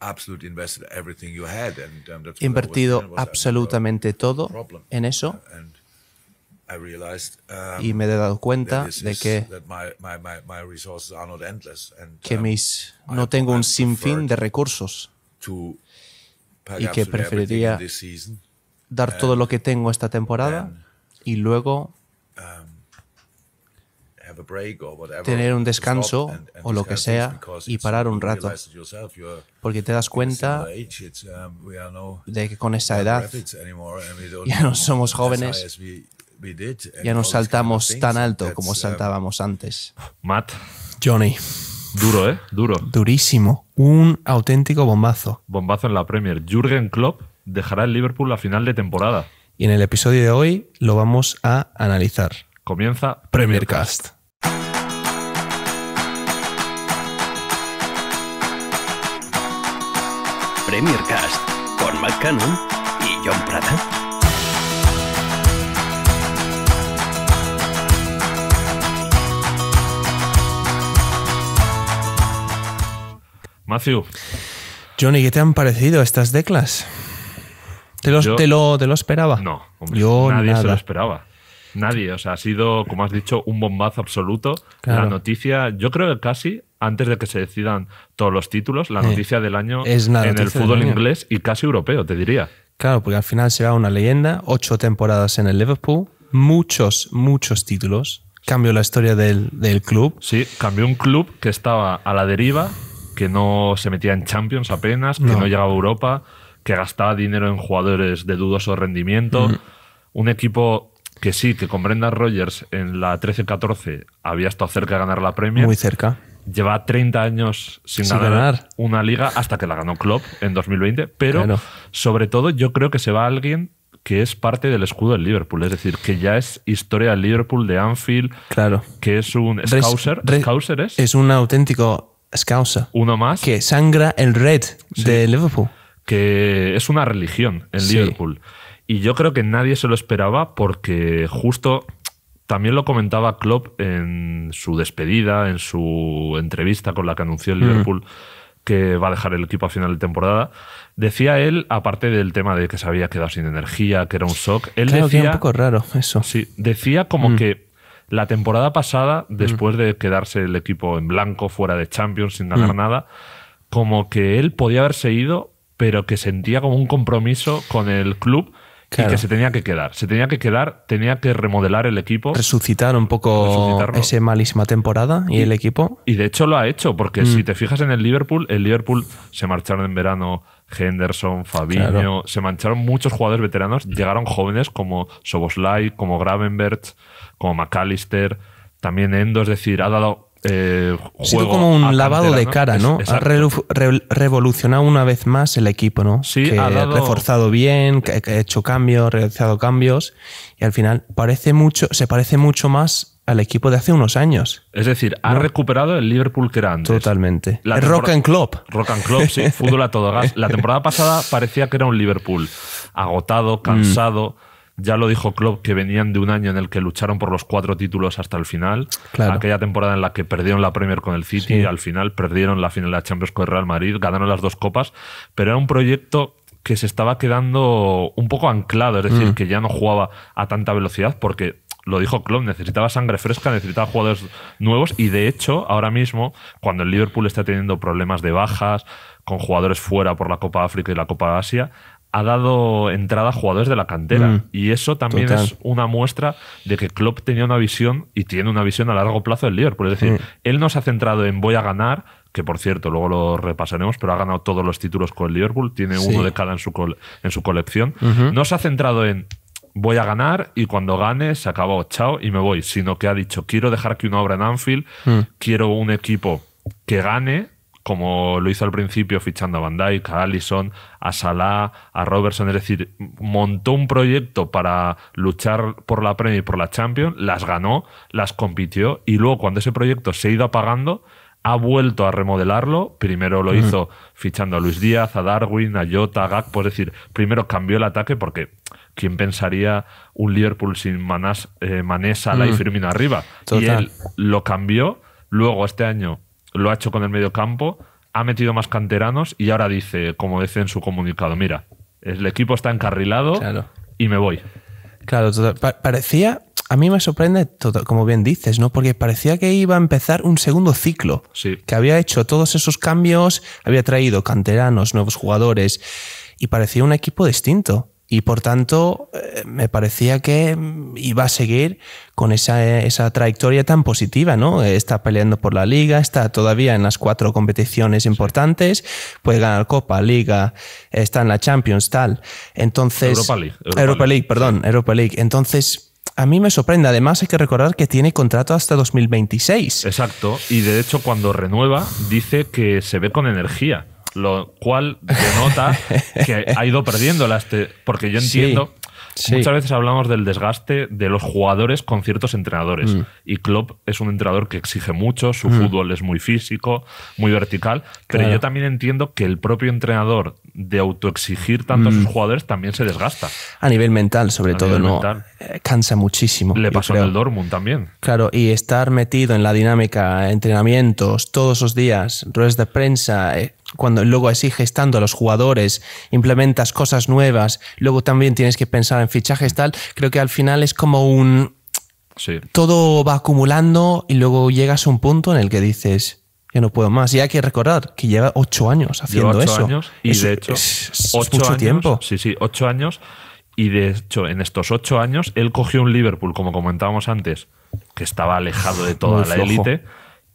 Um, invertido uh, absolutamente todo en eso uh, um, y me he dado cuenta de que, que um, mis, no tengo un sinfín de recursos y que preferiría dar todo lo que tengo esta temporada y luego tener un descanso o lo que sea y parar un rato, porque te das cuenta um, de que con esa edad ya no somos jóvenes, ya no saltamos tan alto como um, saltábamos antes. Matt. Johnny. Duro, ¿eh? Duro. Durísimo. Un auténtico bombazo. Bombazo en la Premier. Jürgen Klopp dejará el Liverpool a final de temporada. Y en el episodio de hoy lo vamos a analizar. Comienza Premier Cast. Premier Cast con Matt y John Prada. Matthew. Johnny, ¿qué te han parecido estas declas? ¿Te, lo, lo, esperaba? No, hombre, Yo nadie se lo esperaba. Nadie, o sea, ha sido, como has dicho, un bombazo absoluto. La noticia, yo creo que casi antes de que se decidan todos los títulos, la eh, noticia del año en el fútbol inglés y casi europeo, te diría. Claro, porque al final será una leyenda, ocho temporadas en el Liverpool, muchos, muchos títulos. Cambió la historia del, club. Sí, cambió un club que estaba a la deriva, que no se metía en Champions apenas, que no, llegaba a Europa, que gastaba dinero en jugadores de dudoso rendimiento. Mm. Un equipo que sí, que con Brendan Rogers en la 13-14 había estado cerca de ganar la premia Muy cerca lleva 30 años sin, ganar, una liga hasta que la ganó Klopp en 2020, pero sobre todo yo creo que se va alguien que es parte del escudo del Liverpool, es decir, que ya es historia del Liverpool de Anfield, claro. que es un Scouser, es? es un auténtico Scouser. Uno más. Que sangra el red de Liverpool. Que es una religión en Liverpool. Y yo creo que nadie se lo esperaba porque justo también lo comentaba Klopp en su despedida, en su entrevista con la que anunció el mm. Liverpool que va a dejar el equipo a final de temporada. Decía él, aparte del tema de que se había quedado sin energía, que era un shock, él decía. un poco raro eso. Sí, decía como mm. que la temporada pasada, mm. después de quedarse el equipo en blanco, fuera de Champions, sin ganar nada, como que él podía haberse ido, pero que sentía como un compromiso con el club y que se tenía que quedar. Se tenía que quedar, tenía que remodelar el equipo. Resucitar un poco esa malísima temporada y, el equipo. Y de hecho lo ha hecho, porque si mm. te fijas en el Liverpool, el Liverpool se marcharon en verano. Henderson, Fabinho, se mancharon muchos jugadores veteranos, mm. llegaron jóvenes como Soboslai, como Gravenberg, como McAllister, también Endo, es decir, ha dado ha eh, sido como un lavado de cara, ¿no? ha revolucionado una vez más el equipo, ¿no? Sí, que ha reforzado bien, ha hecho cambios, realizado cambios y al final parece mucho, se parece mucho más al equipo de hace unos años. Es decir, ha recuperado el Liverpool que era antes. Totalmente. el Rock and Club. Rock and Club, sí, fútbol a todo gas. La temporada pasada parecía que era un Liverpool agotado, cansado. Mm. Ya lo dijo Klopp que venían de un año en el que lucharon por los cuatro títulos hasta el final. Claro. Aquella temporada en la que perdieron la Premier con el City, y al final perdieron la final de la Champions con el Real Madrid, ganaron las dos copas, pero era un proyecto que se estaba quedando un poco anclado, es decir, mm. que ya no jugaba a tanta velocidad porque lo dijo Klopp, necesitaba sangre fresca, necesitaba jugadores nuevos y de hecho, ahora mismo, cuando el Liverpool está teniendo problemas de bajas, con jugadores fuera por la Copa África y la Copa Asia, ha dado entrada a jugadores de la cantera. Mm. y eso también es una muestra de que Klopp tenía una visión y tiene una visión a largo plazo del Liverpool. Es decir, él no se ha centrado en voy a ganar, que por cierto, luego lo repasaremos, pero ha ganado todos los títulos con el Liverpool, tiene uno de cada en su, en su colección. No se ha centrado en voy a ganar y cuando gane se acabó, chao y me voy, sino que ha dicho quiero dejar que una obra en Anfield, mm. quiero un equipo que gane como lo hizo al principio fichando a Van Dijk, a Allison, a Salah, a Robertson, es decir, montó un proyecto para luchar por la Premier y por la Champions, las ganó, las compitió y luego cuando ese proyecto se ha ido apagando, ha vuelto a remodelarlo. Primero lo hizo fichando a Luis Díaz, a Darwin, a Jota, a Gak. Es decir, primero cambió el ataque porque ¿quién pensaría un Liverpool sin Manás, eh, Mané, Salah y Firmino arriba? Y él lo cambió. Luego este año lo ha hecho con el medio campo, ha metido más canteranos y ahora dice, como dice en su comunicado, mira, el equipo está encarrilado y me voy. Claro, parecía, a mí me sorprende, todo, como bien dices, ¿no? Porque parecía que iba a empezar un segundo ciclo, que había hecho todos esos cambios, había traído canteranos, nuevos jugadores, y parecía un equipo distinto. Y por tanto, eh, me parecía que iba a seguir con esa, trayectoria tan positiva, ¿no? Está peleando por la liga, está todavía en las cuatro competiciones importantes, puede ganar Copa, Liga, está en la Champions, tal. Entonces. Europa League. Europa, League, League, perdón, Europa League. Entonces, a mí me sorprende. Además, hay que recordar que tiene contrato hasta 2026. Exacto. Y de hecho, cuando renueva, dice que se ve con energía lo cual denota que ha ido perdiendo este, porque yo entiendo, muchas veces hablamos del desgaste de los jugadores con ciertos entrenadores. Mm. Y Klopp es un entrenador que exige mucho, su mm. fútbol es muy físico, muy vertical, pero yo también entiendo que el propio entrenador de autoexigir tanto a sus mm. jugadores también se desgasta. A nivel mental, sobre todo, ¿no? Eh, cansa muchísimo. Le pasó en el Dortmund también. Claro, y estar metido en la dinámica, entrenamientos, todos los días, ruedas de prensa, eh, cuando luego así gestando a los jugadores, implementas cosas nuevas, luego también tienes que pensar en fichajes tal, creo que al final es como un... Todo va acumulando y luego llegas a un punto en el que dices, ya no puedo más. Y hay que recordar que lleva ocho años haciendo ocho eso. Años, y de hecho, es, ocho años, tiempo. Sí, sí, ocho años. Y de hecho, en estos ocho años, él cogió un Liverpool, como comentábamos antes, que estaba alejado de toda la élite.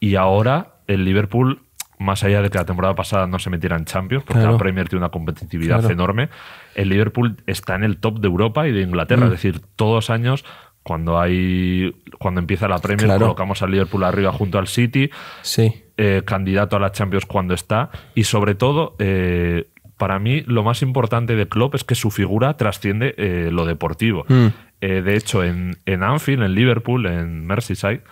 Y ahora el Liverpool más allá de que la temporada pasada no se metieran en Champions, porque la Premier tiene una competitividad enorme, el Liverpool está en el top de Europa y de Inglaterra. Mm. Es decir, todos los años, cuando hay cuando empieza la Premier, colocamos al Liverpool arriba junto al City, sí. Eh, candidato a la Champions cuando está, y sobre todo, eh, para mí lo más importante de Klopp es que su figura trasciende eh, lo deportivo. Mm. de hecho, en Anfield, en Liverpool, en Merseyside,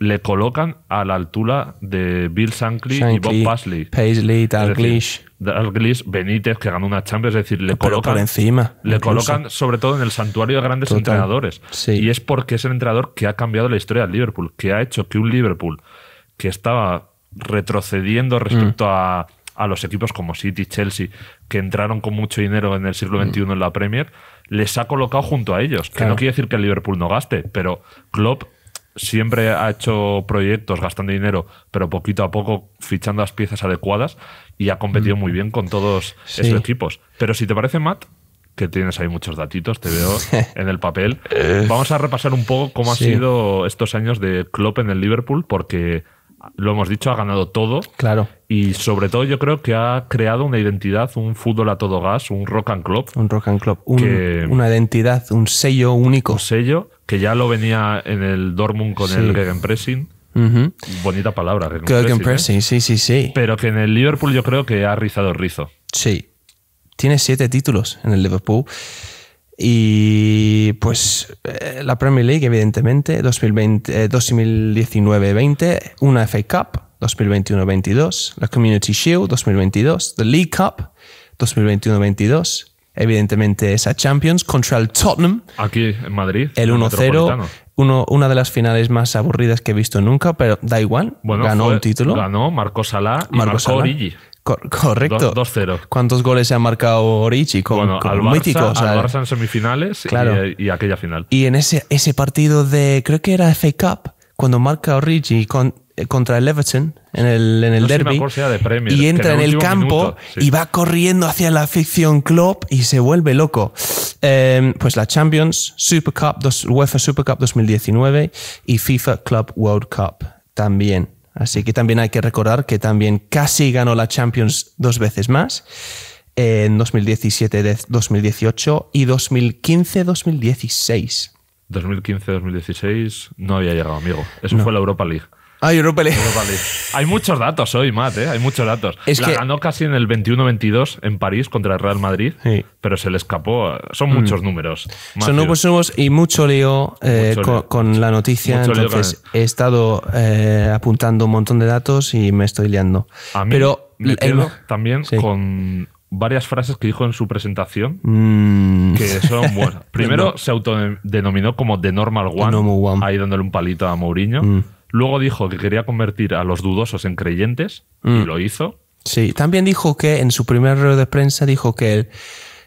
le colocan a la altura de Bill Shankly, y Bob Paisley. Paisley, Dalglish. Dalglish, Benítez, que ganó una Champions, es decir, le colocan. encima. Le colocan sobre todo en el santuario de grandes entrenadores. Y es porque es el entrenador que ha cambiado la historia del Liverpool, que ha hecho que un Liverpool que estaba retrocediendo respecto mm. a, los equipos como City, Chelsea, que entraron con mucho dinero en el siglo XXI mm. en la Premier, les ha colocado junto a ellos. Que no quiere decir que el Liverpool no gaste, pero Klopp siempre ha hecho proyectos gastando dinero, pero poquito a poco fichando las piezas adecuadas y ha competido mm. muy bien con todos esos equipos. Pero si te parece, Matt, que tienes ahí muchos datitos, te veo en el papel. Eh. Vamos a repasar un poco cómo ha han sido estos años de Klopp en el Liverpool, porque lo hemos dicho, ha ganado todo. Claro. Y sobre todo yo creo que ha creado una identidad, un fútbol a todo gas, un rock and club. Un rock and club. una identidad, un sello único. Un sello que ya lo venía en el Dortmund con el Gegenpressing. Bonita palabra, ¿eh? Gegenpressing. sí, sí, sí. Pero que en el Liverpool yo creo que ha rizado el rizo. Sí. Tiene siete títulos en el Liverpool. Y pues eh, la Premier League, evidentemente, 2019-20, eh, una FA Cup, 2021-22, la Community Shield, 2022, The League Cup, 2021-22, evidentemente esa Champions contra el Tottenham. Aquí en Madrid. El 1-0. una de las finales más aburridas que he visto nunca, pero da igual. ganó el un título. Ganó, marcó Salah y marcó, Origi. correcto. 2-0. ¿Cuántos goles se ha marcado Origi? Con, con al en semifinales claro. y, aquella final. Y en ese, ese partido de, creo que era FA Cup, cuando marca Origi con eh, contra el Everton en el, en el derby y entra en el campo y va corriendo hacia la ficción club y se vuelve loco. Em, pues la Champions, Super Cup, dos, UEFA Super Cup 2019 y FIFA Club World Cup también. Así que también hay que recordar que también casi ganó la Champions dos veces más en 2017-2018 y 2015-2016. 2015-2016 no había llegado, amigo. Eso fue la Europa League. Ah, Europa League. Hay muchos datos hoy, Matt, ¿eh? hay muchos datos. Es la que... ganó casi en el 21-22 en París contra el Real Madrid, pero se le escapó. Son mm. muchos números. Son números nuevos y mucho lío, eh, con, la noticia. Entonces he estado eh, apuntando un montón de datos y me estoy liando. pero me también con varias frases que dijo en su presentación mm. que son buenas. Primero se autodenominó como The Normal One, ahí dándole un palito a Mourinho. Mm. Luego dijo que quería convertir a los dudosos en creyentes y mm. lo hizo. Sí, también dijo que en su primer rueda de prensa dijo que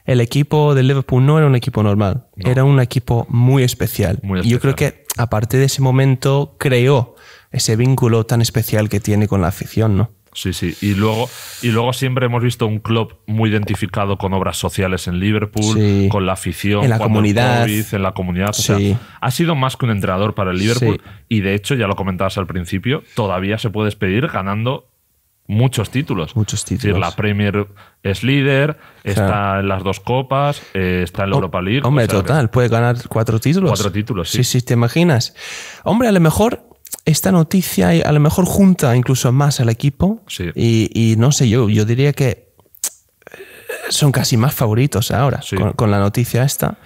el, equipo de Liverpool no era un equipo normal, era un equipo muy especial. muy especial. Y yo creo que a partir de ese momento creó ese vínculo tan especial que tiene con la afición, ¿no? Sí, sí. Y luego, y luego siempre hemos visto un club muy identificado con obras sociales en Liverpool, con la afición, en la comunidad. COVID, en la comunidad. O sea, ha sido más que un entrenador para el Liverpool. Y de hecho, ya lo comentabas al principio, todavía se puede despedir ganando muchos títulos. Muchos títulos. la Premier es líder, está en las dos copas, eh, está en la Europa League. Hombre, total, puede ganar cuatro títulos. Cuatro títulos, sí. Sí, sí, te imaginas. Hombre, a lo mejor esta noticia eh, a lo mejor junta incluso más al equipo. Y, no sé, yo, yo diría que eh, son casi más favoritos ahora con, la noticia esta.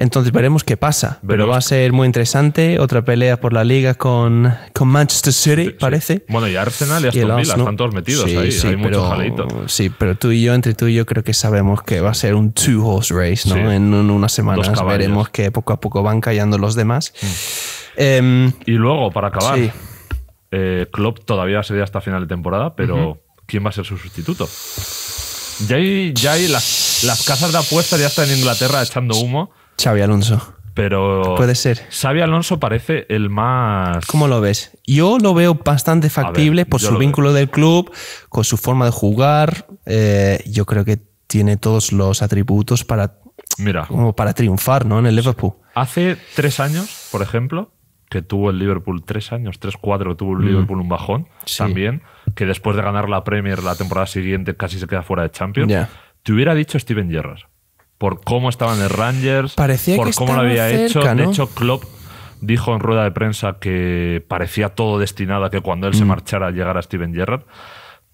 Entonces veremos qué pasa. Pero va a ser muy interesante. Otra pelea por la liga con, con Manchester City, parece. Bueno, y Arsenal y Aston Villa están todos metidos ahí. pero, Sí, pero tú y yo, entre tú y yo, creo que sabemos que va a ser un two-horse race, ¿no? En, unas semanas veremos que poco a poco van callando los demás. Mm. Em, y luego, para acabar, eh, Klopp todavía sería hasta final de temporada, pero ¿quién va a ser su sustituto? Ya hay, ya las, las, casas de apuestas ya están en Inglaterra echando humo. Xavi Alonso. Pero. Puede ser. Xavi Alonso parece el más. ¿Cómo lo ves? Yo lo veo bastante factible por su vínculo del club, con su forma de jugar. Eh, yo creo que tiene todos los atributos para. Mira. Como para triunfar, ¿no? En el Liverpool. Hace tres años, por ejemplo, que tuvo el Liverpool tres años, tres, cuatro, tuvo el mm. Liverpool un bajón también, que después de ganar la Premier la temporada siguiente casi se queda fuera de Champions. Te hubiera dicho Steven Gerrard por cómo estaban el Rangers, Parecía por cómo lo había hecho. De hecho, Klopp dijo en rueda de prensa que parecía todo destinado a que cuando él se mm. marchara llegara Steven Gerrard.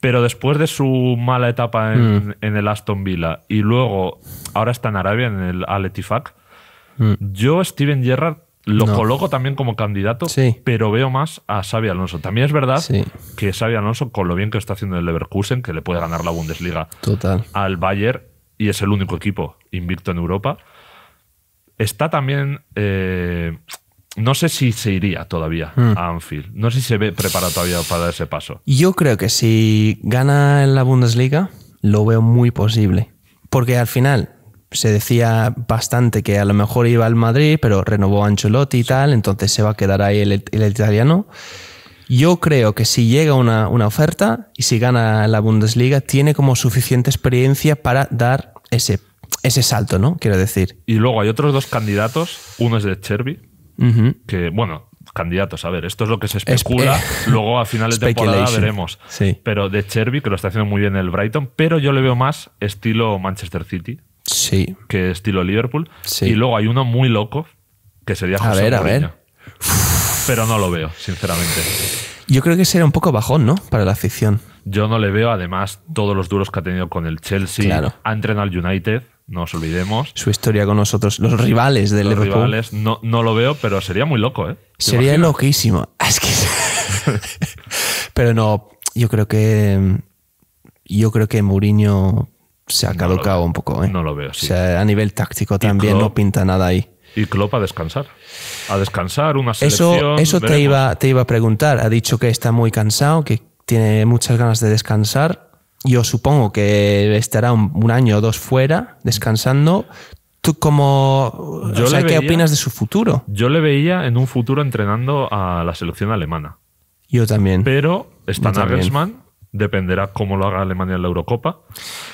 Pero después de su mala etapa en, mm. en, el Aston Villa y luego ahora está en Arabia, en el Al Etifak, yo, Steven Gerrard, lo coloco también como candidato, pero veo más a Xavi Alonso. También es verdad que Xavi Alonso, con lo bien que está haciendo el Leverkusen, que le puede ganar la Bundesliga al Bayern, y es el único equipo invicto en Europa, está también... Eh, no sé si se iría todavía hmm. a Anfield. No sé si se ve preparado todavía para dar ese paso. Yo creo que si gana en la Bundesliga, lo veo muy posible. Porque al final, se decía bastante que a lo mejor iba al Madrid, pero renovó Ancelotti y tal, entonces se va a quedar ahí el, italiano. Yo creo que si llega una, oferta y si gana la Bundesliga, tiene como suficiente experiencia para dar ese, ese salto, ¿no? Quiero decir. Y luego hay otros dos candidatos. Uno es de Cherby, que, bueno, candidatos. A ver, esto es lo que se especula. Eh, luego a finales de temporada veremos. Pero de Cherby, que lo está haciendo muy bien el Brighton, pero yo le veo más estilo Manchester City, Sí. Que estilo Liverpool. Sí. Y luego hay uno muy loco, que sería José A ver, a ver. Pero no lo veo, sinceramente. Yo creo que sería un poco bajón, ¿no? Para la afición. Yo no le veo, además, todos los duros que ha tenido con el Chelsea. Claro. Ha al United, no os olvidemos. Su historia con nosotros, los rivales del Liverpool. no, lo veo, pero sería muy loco, ¿eh? Sería loquísimo. Es que... pero no, yo creo que... Yo creo que Mourinho se ha caducado un poco. ¿eh? No lo veo, a nivel táctico también no pinta nada ahí. Y Klopp a descansar. A descansar, una selección... Eso, te, iba, te iba a preguntar. Ha dicho que está muy cansado, que tiene muchas ganas de descansar. Yo supongo que estará un, año o dos fuera, descansando. ¿Tú como ¿Qué opinas de su futuro? Yo le veía en un futuro entrenando a la selección alemana. Yo también. Pero está Nagelsmann dependerá cómo lo haga Alemania en la Eurocopa.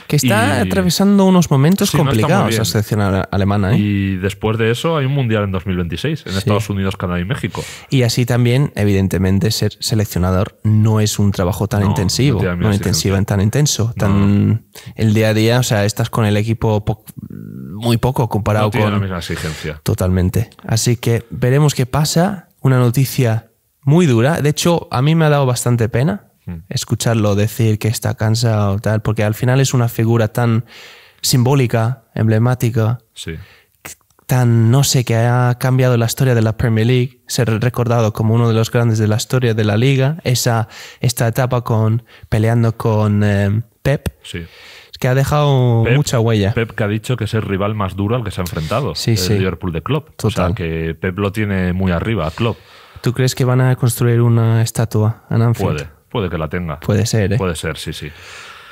Que está atravesando unos momentos complicados la selección alemana. ¿eh? Y después de eso hay un mundial en 2026, en Estados Unidos, Canadá y México. Y así también, evidentemente, ser seleccionador no es un trabajo tan intensivo, no intensivo, tan intenso, tan el día a día, o sea, estás con el equipo muy poco comparado con la misma exigencia. Totalmente. Así que veremos qué pasa. Una noticia muy dura. De hecho, a mí me ha dado bastante pena Mm. escucharlo decir que está cansado, tal, porque al final es una figura tan simbólica, emblemática, tan, no sé, que ha cambiado la historia de la Premier League, ser recordado como uno de los grandes de la historia de la liga, esa, esta etapa con peleando con em, Pep. que ha dejado mucha huella. Pep que ha dicho que es el rival más duro al que se ha enfrentado, el Liverpool de Klopp. Total. que Pep lo tiene muy arriba, Klopp. ¿Tú crees que van a construir una estatua en Anfield? Puede que la tenga. Puede ser, ¿eh? Puede ser, sí, sí.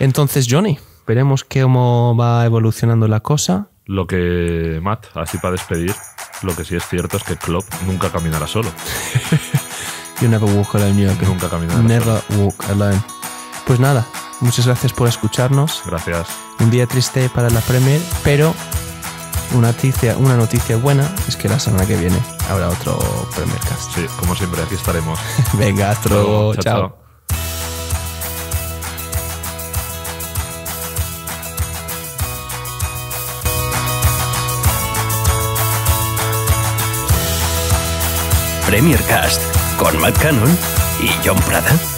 Entonces, Johnny, veremos cómo va evolucionando la cosa. Lo que, Matt, así para despedir, lo que sí es cierto es que Klopp nunca caminará solo. you never walk alone, Nunca caminará Never walk alone. Pues nada, muchas gracias por escucharnos. Gracias. Un día triste para la Premier, pero una noticia, una noticia buena es que la semana que viene habrá otro Cast. Sí, como siempre, aquí estaremos. Venga, otro. chao. Premier Cast con Matt Cannon y John Prada.